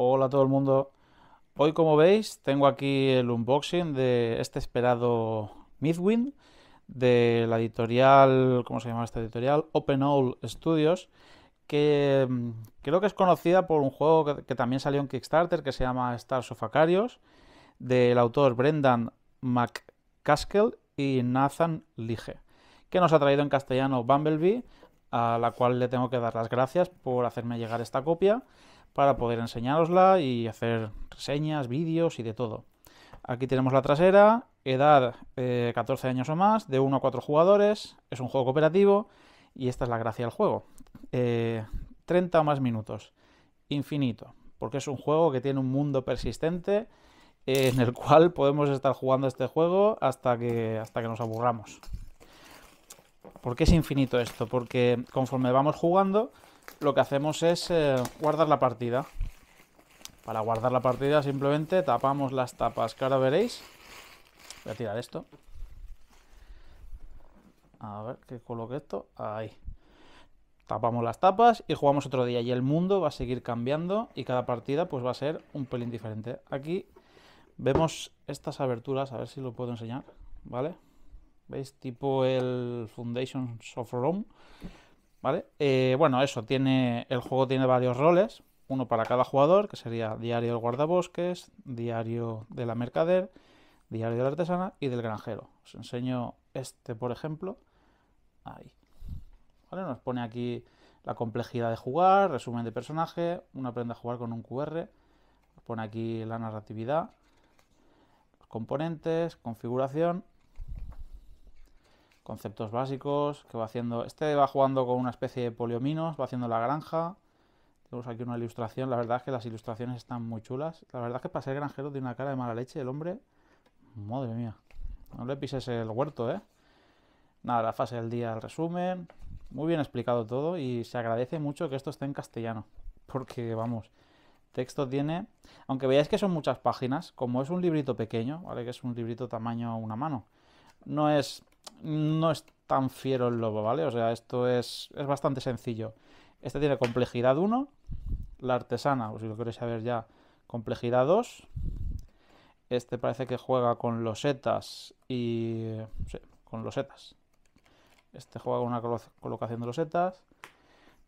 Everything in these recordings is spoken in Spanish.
Hola a todo el mundo. Hoy como veis tengo aquí el unboxing de este esperado Midwind de la editorial, ¿cómo se llama esta editorial? Open All Studios, que mm, creo que es conocida por un juego que, también salió en Kickstarter que se llama Stars of del autor Brendan McCaskill y Nathan Lige, que nos ha traído en castellano Bumblebee, a la cual le tengo que dar las gracias por hacerme llegar esta copia para poder enseñarosla y hacer reseñas, vídeos y de todo. Aquí tenemos la trasera, edad 14 eh, años o más, de 1 a 4 jugadores, es un juego cooperativo y esta es la gracia del juego. 30 eh, o más minutos, infinito, porque es un juego que tiene un mundo persistente en el cual podemos estar jugando este juego hasta que, hasta que nos aburramos. ¿Por qué es infinito esto? Porque conforme vamos jugando, lo que hacemos es eh, guardar la partida. Para guardar la partida simplemente tapamos las tapas que ahora veréis. Voy a tirar esto. A ver, que coloque esto. Ahí. Tapamos las tapas y jugamos otro día. Y el mundo va a seguir cambiando y cada partida pues va a ser un pelín diferente. Aquí vemos estas aberturas, a ver si lo puedo enseñar, ¿vale? ¿Veis? Tipo el Foundations of Rome eh, bueno, eso, tiene. El juego tiene varios roles. Uno para cada jugador, que sería diario del guardabosques, diario de la mercader, diario de la artesana y del granjero. Os enseño este, por ejemplo. Ahí. ¿Vale? Nos pone aquí la complejidad de jugar, resumen de personaje, uno aprende a jugar con un QR, nos pone aquí la narratividad, los componentes, configuración conceptos básicos que va haciendo. Este va jugando con una especie de poliominos, va haciendo la granja. Tenemos aquí una ilustración, la verdad es que las ilustraciones están muy chulas. La verdad es que para ser granjero tiene una cara de mala leche el hombre. Madre mía, no le pises el huerto, ¿eh? Nada, la fase del día, el resumen. Muy bien explicado todo y se agradece mucho que esto esté en castellano. Porque, vamos, texto tiene... Aunque veáis que son muchas páginas, como es un librito pequeño, ¿vale? Que es un librito tamaño una mano. No es no es tan fiero el lobo, ¿vale? O sea, esto es, es bastante sencillo. Este tiene complejidad 1, la artesana, o si lo queréis saber ya, complejidad 2. Este parece que juega con los setas y... Sí, con setas Este juega con una colocación de los losetas.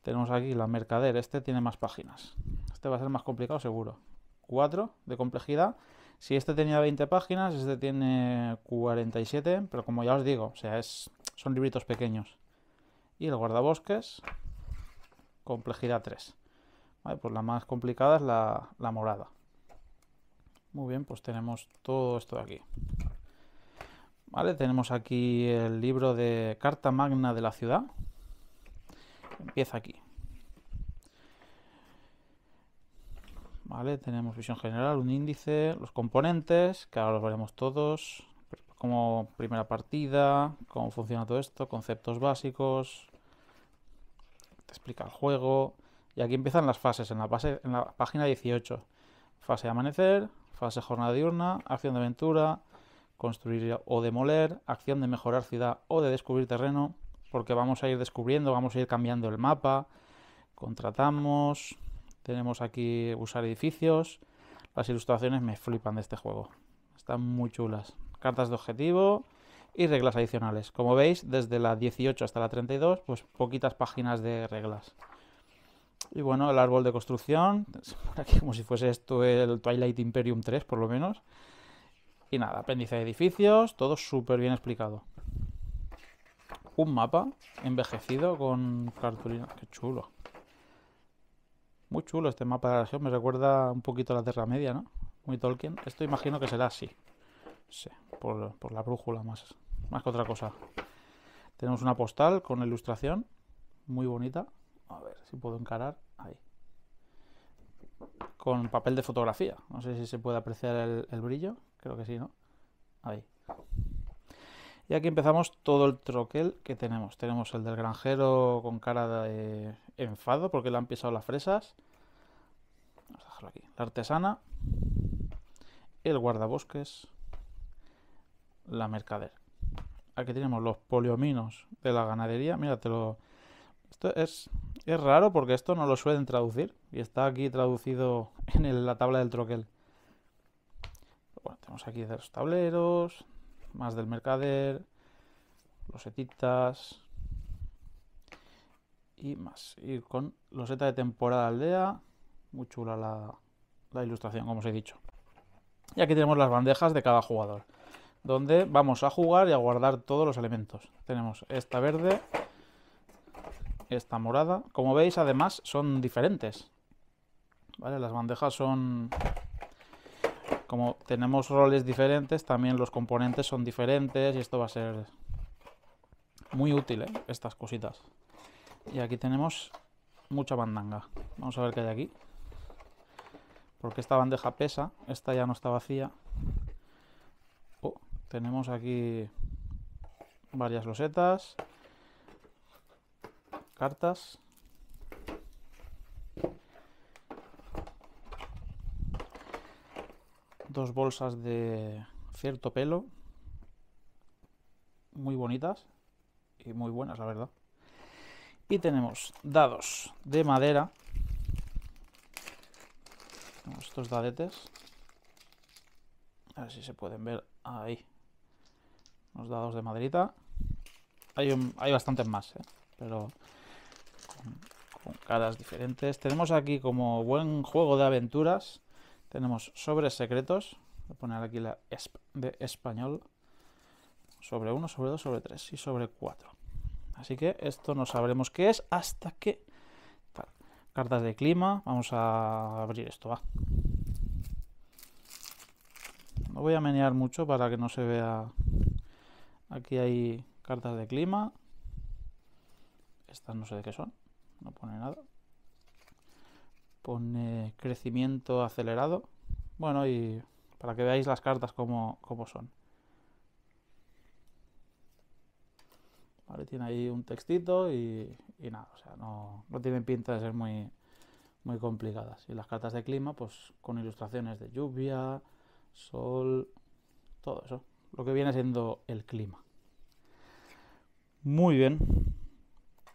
Tenemos aquí la mercader, este tiene más páginas. Este va a ser más complicado seguro. 4 de complejidad si este tenía 20 páginas, este tiene 47, pero como ya os digo, o sea, son libritos pequeños. Y el guardabosques, complejidad 3. Vale, pues la más complicada es la, morada. Muy bien, pues tenemos todo esto de aquí. Vale, tenemos aquí el libro de Carta Magna de la Ciudad. Empieza aquí. Tenemos visión general, un índice, los componentes, que ahora los veremos todos, como primera partida, cómo funciona todo esto, conceptos básicos, te explica el juego. Y aquí empiezan las fases, en la, en la página 18. Fase de amanecer, fase jornada diurna, acción de aventura, construir o demoler, acción de mejorar ciudad o de descubrir terreno, porque vamos a ir descubriendo, vamos a ir cambiando el mapa, contratamos, tenemos aquí usar edificios. Las ilustraciones me flipan de este juego. Están muy chulas. Cartas de objetivo y reglas adicionales. Como veis, desde la 18 hasta la 32, pues poquitas páginas de reglas. Y bueno, el árbol de construcción, aquí como si fuese esto el Twilight Imperium 3 por lo menos. Y nada, apéndice de edificios, todo súper bien explicado. Un mapa envejecido con cartulina, qué chulo. Muy chulo este mapa de la región, me recuerda un poquito a la Tierra Media, ¿no? Muy Tolkien. Esto imagino que será así. Sí, por, la brújula más, más que otra cosa. Tenemos una postal con ilustración, muy bonita. A ver si puedo encarar. Ahí. Con papel de fotografía. No sé si se puede apreciar el, el brillo. Creo que sí, ¿no? Ahí. Y aquí empezamos todo el troquel que tenemos. Tenemos el del granjero con cara de enfado porque le han pisado las fresas la artesana, el guardabosques, la mercader. Aquí tenemos los poliominos de la ganadería, lo, Esto es, raro porque esto no lo suelen traducir y está aquí traducido en la tabla del troquel. Bueno, tenemos aquí de los tableros, más del mercader, los etitas y más. Y con los setas de temporada aldea, muy chula la, ilustración, como os he dicho. Y aquí tenemos las bandejas de cada jugador, donde vamos a jugar y a guardar todos los elementos. Tenemos esta verde, esta morada. Como veis, además, son diferentes. ¿Vale? Las bandejas son... Como tenemos roles diferentes, también los componentes son diferentes y esto va a ser muy útil, ¿eh? estas cositas. Y aquí tenemos mucha bandanga. Vamos a ver qué hay aquí porque esta bandeja pesa, esta ya no está vacía. Oh, tenemos aquí varias losetas, cartas. Dos bolsas de cierto pelo, muy bonitas y muy buenas, la verdad. Y tenemos dados de madera estos dadetes. A ver si se pueden ver ahí. Los dados de maderita. Hay, hay bastantes más, eh, pero con, caras diferentes. Tenemos aquí como buen juego de aventuras. Tenemos sobres secretos. Voy a poner aquí la de español. Sobre 1, sobre 2, sobre 3 y sobre 4. Así que esto no sabremos qué es hasta que cartas de clima. Vamos a abrir esto, va. voy a menear mucho para que no se vea. Aquí hay cartas de clima. Estas no sé de qué son. No pone nada. Pone crecimiento acelerado. Bueno, y para que veáis las cartas como son. Tiene ahí un textito y, nada, o sea, no, no, tienen pinta de ser muy, muy complicadas. Y las cartas de clima, pues con ilustraciones de lluvia, sol, todo eso. Lo que viene siendo el clima. Muy bien.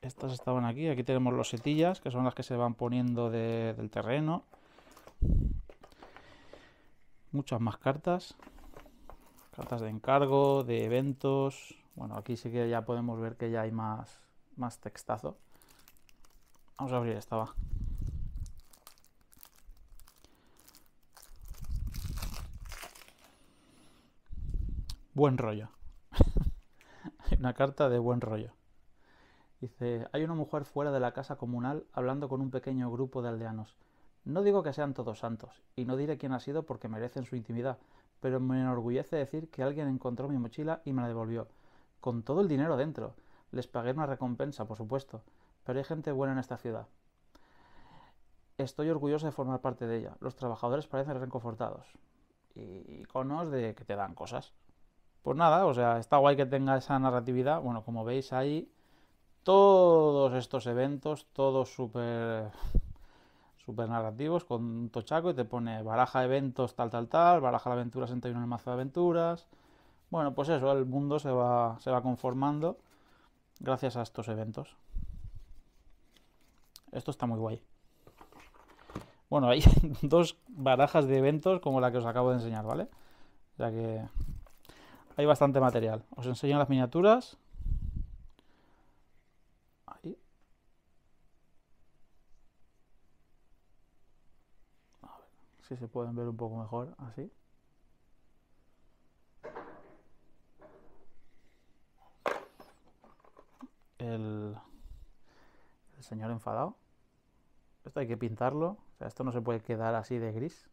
Estas estaban aquí. Aquí tenemos los setillas, que son las que se van poniendo del terreno. Muchas más cartas. Cartas de encargo, de eventos, bueno, aquí sí que ya podemos ver que ya hay más, más textazo. Vamos a abrir esta, va. Buen rollo. una carta de buen rollo. Dice, hay una mujer fuera de la casa comunal hablando con un pequeño grupo de aldeanos. No digo que sean todos santos, y no diré quién ha sido porque merecen su intimidad, pero me enorgullece decir que alguien encontró mi mochila y me la devolvió con todo el dinero dentro. Les pagué una recompensa, por supuesto, pero hay gente buena en esta ciudad. Estoy orgulloso de formar parte de ella. Los trabajadores parecen reconfortados. Y conos de que te dan cosas. Pues nada, o sea, está guay que tenga esa narratividad. Bueno, como veis ahí, todos estos eventos, todos súper super narrativos, con un tochaco y te pone baraja eventos tal, tal, tal, baraja la aventura, 61 en el mazo de aventuras, bueno, pues eso, el mundo se va, se va conformando gracias a estos eventos. Esto está muy guay. Bueno, hay dos barajas de eventos como la que os acabo de enseñar, ¿vale? Ya que hay bastante material. Os enseño las miniaturas. Ahí. A ver si se pueden ver un poco mejor, así. el, señor enfadado. Esto hay que pintarlo. esto no se puede quedar así de gris.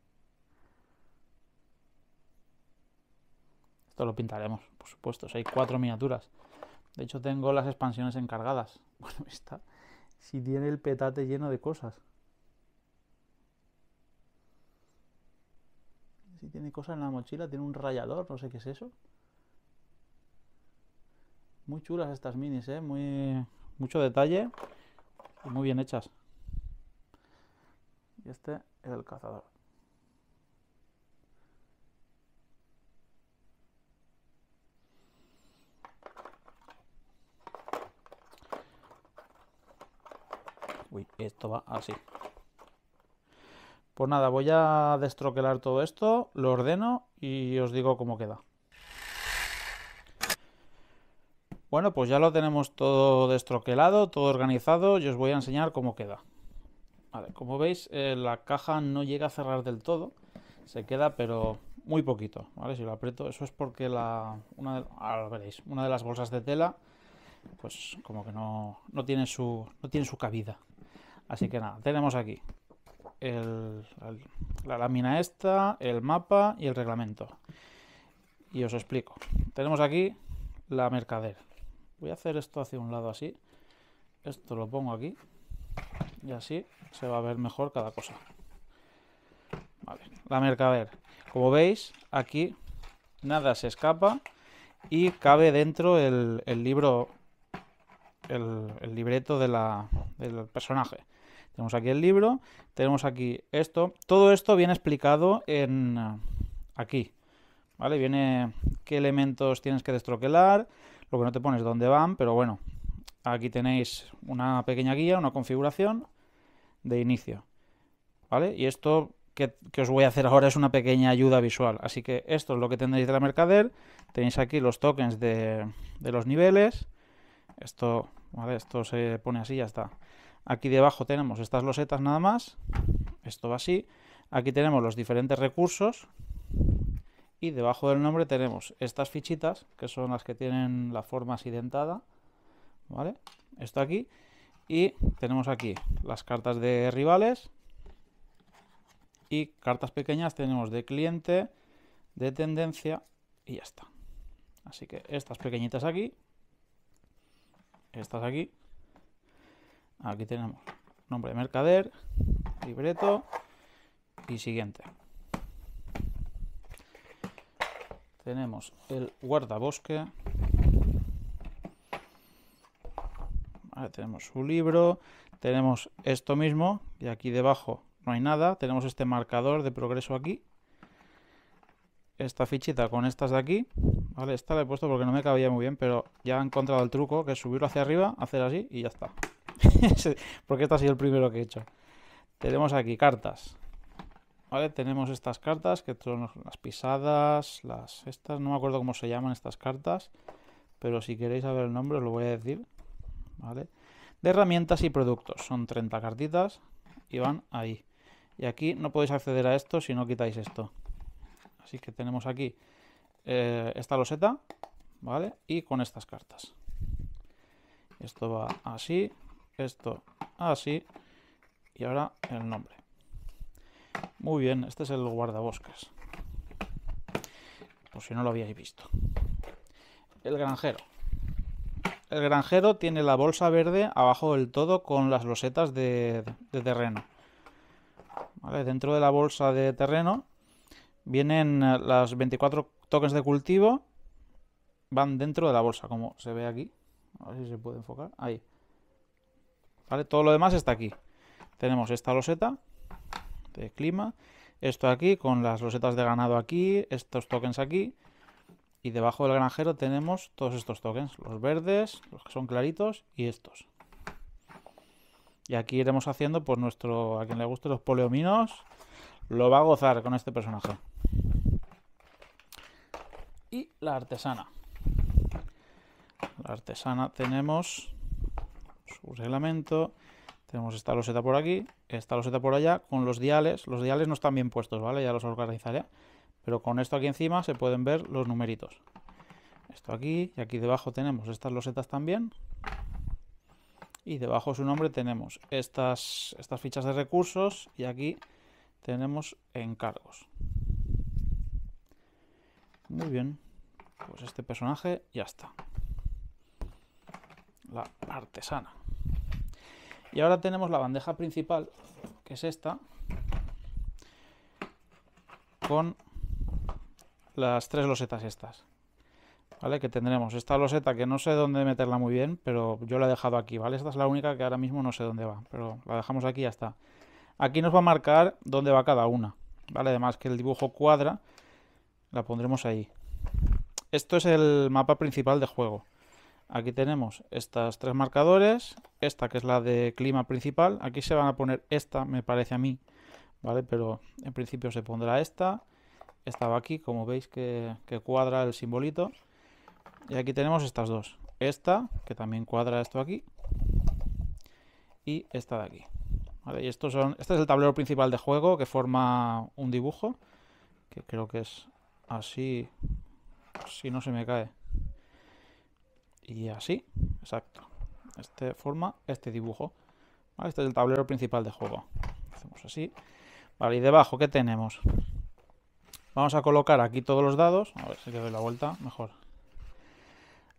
Esto lo pintaremos, por supuesto. hay cuatro miniaturas. De hecho, tengo las expansiones encargadas. Bueno, está. Si tiene el petate lleno de cosas. Si tiene cosas en la mochila, tiene un rayador, no sé qué es eso. Muy chulas estas minis, ¿eh? Muy, mucho detalle y muy bien hechas. Y este es el cazador. Uy, esto va así. Pues nada, voy a destroquelar todo esto, lo ordeno y os digo cómo queda. Bueno, pues ya lo tenemos todo destroquelado, todo organizado y os voy a enseñar cómo queda. como veis, eh, la caja no llega a cerrar del todo, se queda pero muy poquito, Si lo aprieto, eso es porque la, una, de, las bolsas de tela, pues como que no, tiene, su, no tiene su cabida. Así que nada, tenemos aquí la lámina esta, el mapa y el reglamento. Y os explico. Tenemos aquí la mercader, voy a hacer esto hacia un lado así. Esto lo pongo aquí. Y así se va a ver mejor cada cosa. la mercader. Como veis, aquí nada se escapa y cabe dentro el, libro, el, libreto del personaje. Tenemos aquí el libro, tenemos aquí esto. Todo esto viene explicado en eh, aquí. ¿Vale? Viene qué elementos tienes que destroquelar, lo que no te pones dónde van, pero bueno, aquí tenéis una pequeña guía, una configuración de inicio. ¿Vale? Y esto que, os voy a hacer ahora es una pequeña ayuda visual. Así que esto es lo que tendréis de la Mercader. Tenéis aquí los tokens de, los niveles. Esto, esto se pone así, ya está. Aquí debajo tenemos estas losetas nada más. Esto va así. Aquí tenemos los diferentes recursos y debajo del nombre tenemos estas fichitas que son las que tienen la forma accidentada vale esto aquí y tenemos aquí las cartas de rivales y cartas pequeñas tenemos de cliente de tendencia y ya está así que estas pequeñitas aquí estas aquí aquí tenemos nombre de mercader libreto y siguiente Tenemos el guardabosque. tenemos su libro. Tenemos esto mismo. Y aquí debajo no hay nada. Tenemos este marcador de progreso aquí. Esta fichita con estas de aquí. Vale, esta la he puesto porque no me cabía muy bien, pero ya he encontrado el truco, que es subirlo hacia arriba, hacer así y ya está. porque este ha sido el primero que he hecho. Tenemos aquí cartas. Tenemos estas cartas que son las pisadas, las estas, no me acuerdo cómo se llaman estas cartas, pero si queréis saber el nombre os lo voy a decir, De herramientas y productos, son 30 cartitas y van ahí. Y aquí no podéis acceder a esto si no quitáis esto. Así que tenemos aquí eh, esta loseta, ¿vale? Y con estas cartas. Esto va así, esto así, y ahora el nombre. Muy bien, este es el guardaboscas. Por si no lo habíais visto. El granjero. El granjero tiene la bolsa verde abajo del todo con las losetas de, terreno. Dentro de la bolsa de terreno vienen las 24 tokens de cultivo. Van dentro de la bolsa, como se ve aquí. A ver si se puede enfocar. Ahí. ¿Vale? Todo lo demás está aquí. Tenemos esta loseta de clima, esto aquí con las rosetas de ganado aquí, estos tokens aquí, y debajo del granjero tenemos todos estos tokens, los verdes, los que son claritos y estos. Y aquí iremos haciendo pues nuestro, a quien le guste los poliominos lo va a gozar con este personaje. Y la artesana. La artesana tenemos su reglamento, tenemos esta loseta por aquí, esta loseta por allá, con los diales. Los diales no están bien puestos, ¿vale? Ya los organizaré. Pero con esto aquí encima se pueden ver los numeritos. Esto aquí, y aquí debajo tenemos estas losetas también. Y debajo su nombre tenemos estas, estas fichas de recursos y aquí tenemos encargos. Muy bien, pues este personaje ya está. La artesana. Y ahora tenemos la bandeja principal, que es esta, con las tres losetas estas. ¿Vale? Que tendremos esta loseta que no sé dónde meterla muy bien, pero yo la he dejado aquí, ¿vale? Esta es la única que ahora mismo no sé dónde va, pero la dejamos aquí y ya está. Aquí nos va a marcar dónde va cada una, ¿vale? Además que el dibujo cuadra, la pondremos ahí. Esto es el mapa principal de juego. Aquí tenemos estas tres marcadores, esta que es la de clima principal, aquí se van a poner esta, me parece a mí, ¿vale? Pero en principio se pondrá esta, esta va aquí, como veis que, cuadra el simbolito, y aquí tenemos estas dos, esta, que también cuadra esto aquí, y esta de aquí. Y estos son, este es el tablero principal de juego que forma un dibujo, que creo que es así, si no se me cae. Y así, exacto. Este forma este dibujo. Este es el tablero principal de juego. Hacemos así. Vale, y debajo, ¿qué tenemos? Vamos a colocar aquí todos los dados. A ver si le doy la vuelta, mejor.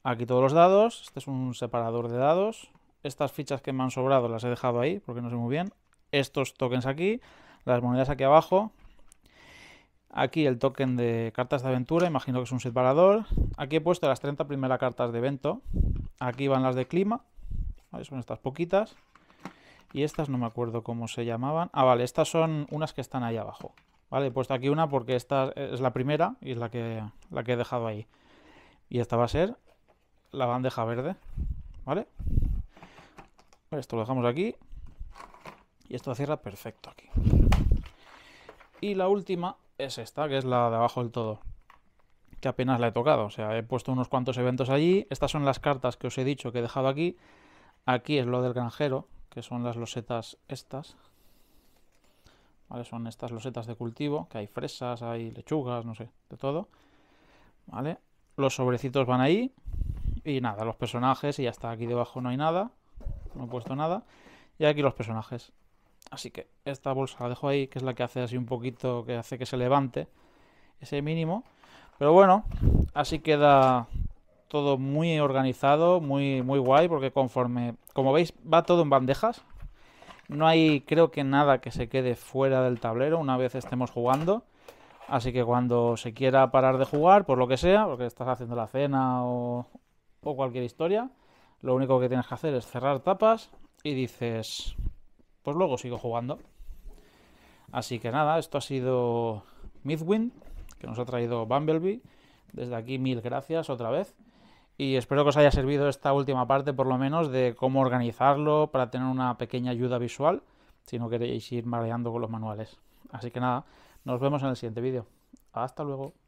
Aquí todos los dados. Este es un separador de dados. Estas fichas que me han sobrado las he dejado ahí porque no sé muy bien. Estos tokens aquí. Las monedas aquí abajo. Aquí el token de cartas de aventura, imagino que es un separador. Aquí he puesto las 30 primeras cartas de evento. Aquí van las de clima. son estas poquitas. Y estas no me acuerdo cómo se llamaban. Ah, vale, estas son unas que están ahí abajo. Vale, he puesto aquí una porque esta es la primera y es la que, la que he dejado ahí. Y esta va a ser la bandeja verde. ¿Vale? Esto lo dejamos aquí. Y esto cierra perfecto aquí. Y la última es esta, que es la de abajo del todo, que apenas la he tocado. O sea, he puesto unos cuantos eventos allí. Estas son las cartas que os he dicho que he dejado aquí. Aquí es lo del granjero, que son las losetas estas. Son estas losetas de cultivo, que hay fresas, hay lechugas, no sé, de todo. ¿Vale? Los sobrecitos van ahí. Y nada, los personajes, y ya está. Aquí debajo no hay nada. No he puesto nada. Y aquí los personajes. Así que esta bolsa la dejo ahí, que es la que hace así un poquito, que hace que se levante ese mínimo. Pero bueno, así queda todo muy organizado, muy, muy guay, porque conforme, como veis, va todo en bandejas. No hay, creo que nada que se quede fuera del tablero una vez estemos jugando. Así que cuando se quiera parar de jugar, por lo que sea, porque estás haciendo la cena o, o cualquier historia, lo único que tienes que hacer es cerrar tapas y dices, pues luego sigo jugando. Así que nada, esto ha sido Midwind, que nos ha traído Bumblebee. Desde aquí mil gracias otra vez. Y espero que os haya servido esta última parte, por lo menos, de cómo organizarlo para tener una pequeña ayuda visual, si no queréis ir mareando con los manuales. Así que nada, nos vemos en el siguiente vídeo. Hasta luego.